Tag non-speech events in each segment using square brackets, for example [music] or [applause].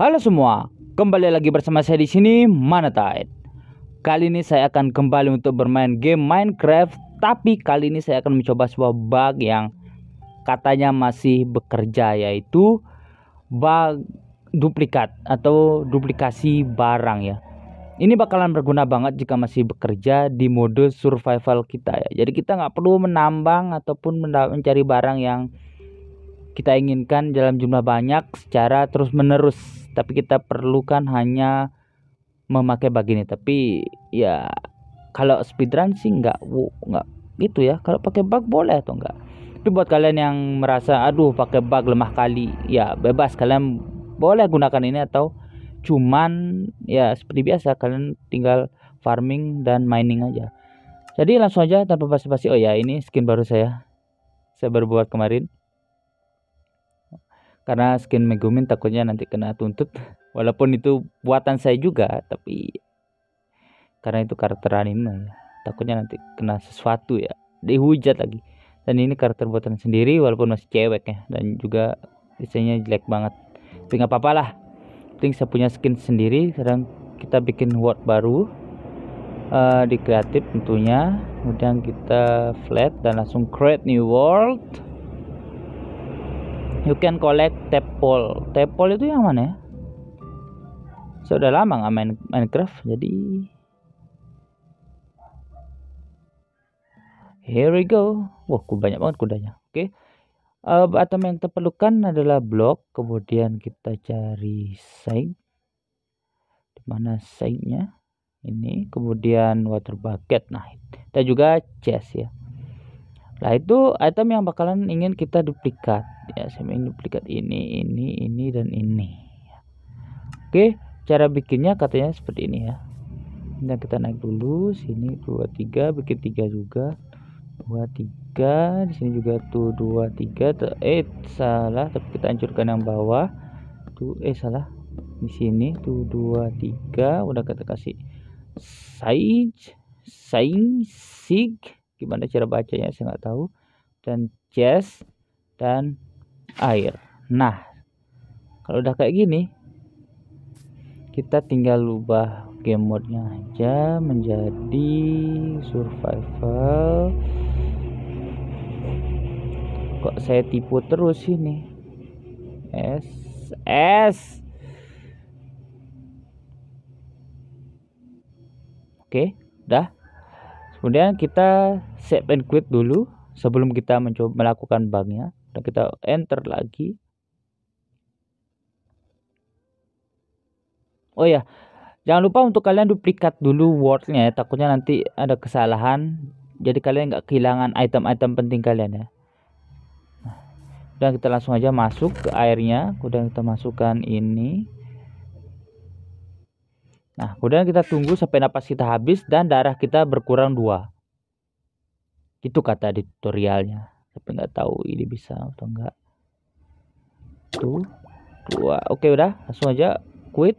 Halo semua, kembali lagi bersama saya di sini Manatide. Kali ini saya akan kembali untuk bermain game Minecraft, tapi kali ini saya akan mencoba sebuah bug yang katanya masih bekerja yaitu bug duplikat atau duplikasi barang ya. Ini bakalan berguna banget jika masih bekerja di mode survival kita ya. Jadi kita nggak perlu menambang ataupun mencari barang yang kita inginkan dalam jumlah banyak secara terus-menerus tapi kita perlukan hanya memakai bag ini tapi ya kalau speedrun sih nggak nggak gitu ya kalau pakai bug boleh atau enggak tapi buat kalian yang merasa aduh pakai bug lemah kali ya bebas kalian boleh gunakan ini atau cuman ya seperti biasa kalian tinggal farming dan mining aja jadi langsung aja tanpa basa-basi oh ya ini skin baru saya saya baru buat kemarin karena skin Megumin takutnya nanti kena tuntut [laughs] walaupun itu buatan saya juga tapi karena itu karakter anime ya. takutnya nanti kena sesuatu ya dihujat lagi dan ini karakter buatan sendiri walaupun masih cewek ya dan juga desainnya jelek banget tapi nggak apa-apa lah penting saya punya skin sendiri sekarang kita bikin word baru uh, di kreatif tentunya kemudian kita flat dan langsung create new world you can collect tadpole tadpole itu yang mana ya sudah lama nggak main Minecraft jadi here we go wah banyak banget kudanya oke okay. uh, eh, atom yang terperlukan adalah blok kemudian kita cari side dimana side nya ini kemudian water bucket nah kita juga chest ya Nah itu item yang bakalan ingin kita duplikat ya saya ingin duplikat ini ini ini dan ini. Oke cara bikinnya katanya seperti ini ya. Nah kita naik dulu sini 23 bikin 3 juga 23 di sini juga tuh 23 eh salah tapi kita hancurkan yang bawah tuh eh salah di sini tuh 23 udah kita kasih size size sig gimana cara bacanya saya nggak tahu dan chest dan air nah kalau udah kayak gini kita tinggal ubah game mode-nya aja menjadi survival kok saya tipu terus ini S S oke udah kemudian kita save and quit dulu sebelum kita mencoba melakukan banknya dan kita enter lagi oh ya jangan lupa untuk kalian duplikat dulu wordnya ya takutnya nanti ada kesalahan jadi kalian nggak kehilangan item-item penting kalian ya dan kita langsung aja masuk ke airnya kemudian kita masukkan ini nah kemudian kita tunggu sampai napas kita habis dan darah kita berkurang dua itu kata di tutorialnya. Tapi nggak tahu ini bisa atau enggak. Tuh, dua. Oke udah, langsung aja quit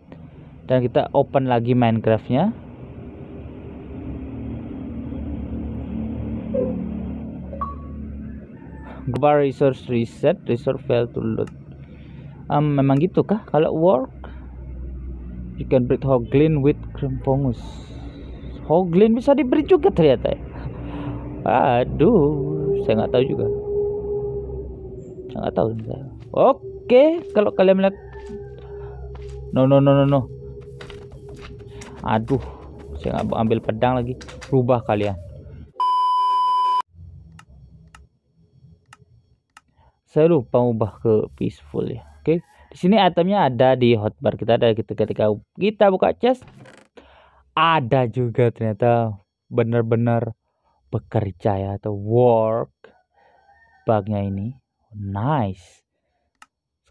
dan kita open lagi Minecraftnya. global resource reset, resource fail to load. Um, memang gitu kah? Kalau work, you can breed hoglin with krimpongus. Hoglin bisa diberi juga ternyata ya aduh saya nggak tahu juga saya nggak tahu oke kalau kalian melihat no no no no no aduh saya nggak ambil pedang lagi rubah kalian saya lupa ubah ke peaceful ya oke di sini itemnya ada di hotbar kita ada kita ketika kita buka chest ada juga ternyata benar-benar bekerja ya atau work bugnya ini nice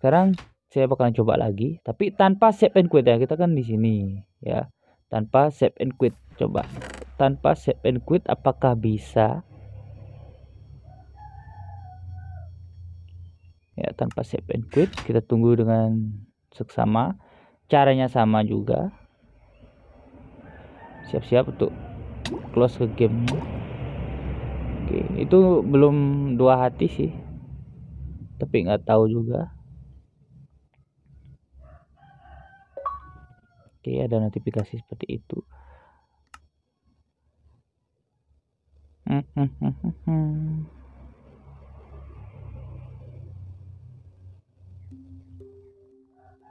sekarang saya bakalan coba lagi tapi tanpa save and quit ya kita kan di sini ya tanpa save and quit coba tanpa save and quit apakah bisa ya tanpa save and quit kita tunggu dengan seksama caranya sama juga siap-siap untuk close ke game okay. itu belum dua hati sih tapi nggak tahu juga oke ada notifikasi seperti itu hmm, hmm, hmm,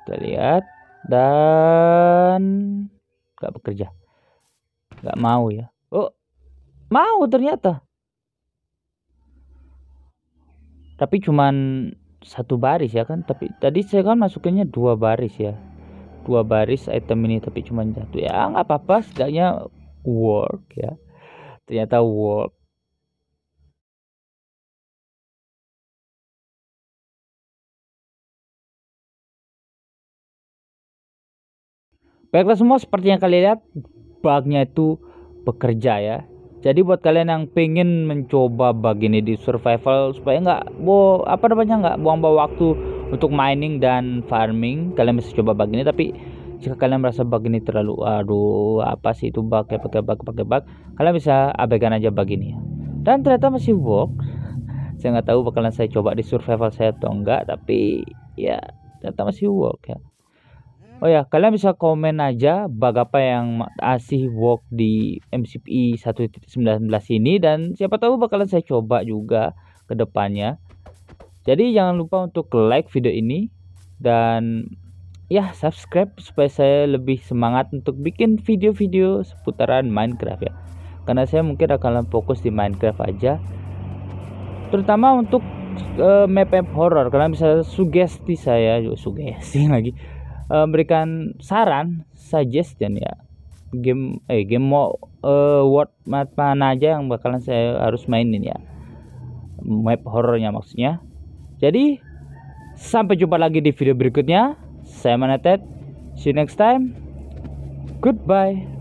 kita lihat dan nggak bekerja nggak mau ya oh mau ternyata tapi cuman satu baris ya kan tapi tadi saya kan masukinnya dua baris ya dua baris item ini tapi cuman satu ya nggak apa-apa setidaknya work ya ternyata work Baiklah semua seperti yang kalian lihat bugnya itu bekerja ya jadi buat kalian yang pengen mencoba bug ini di survival supaya nggak bo apa namanya nggak buang-buang waktu untuk mining dan farming kalian bisa coba bug ini tapi jika kalian merasa bug ini terlalu aduh apa sih itu bug ya pakai bug pakai bug kalian bisa abaikan aja bug ini ya. dan ternyata masih work saya nggak tahu bakalan saya coba di survival saya atau enggak tapi ya ternyata masih work ya Oh ya, kalian bisa komen aja bagapa yang masih work di MCPI 1.19 ini dan siapa tahu bakalan saya coba juga ke depannya. Jadi jangan lupa untuk like video ini dan ya subscribe supaya saya lebih semangat untuk bikin video-video seputaran Minecraft ya. Karena saya mungkin akan fokus di Minecraft aja. Terutama untuk uh, map-map horror Kalian bisa sugesti saya juga sugesti [laughs] lagi uh, eh, memberikan saran suggestion ya game eh game mau uh, eh, word map mana aja yang bakalan saya harus mainin ya map horornya maksudnya jadi sampai jumpa lagi di video berikutnya saya manetet see you next time goodbye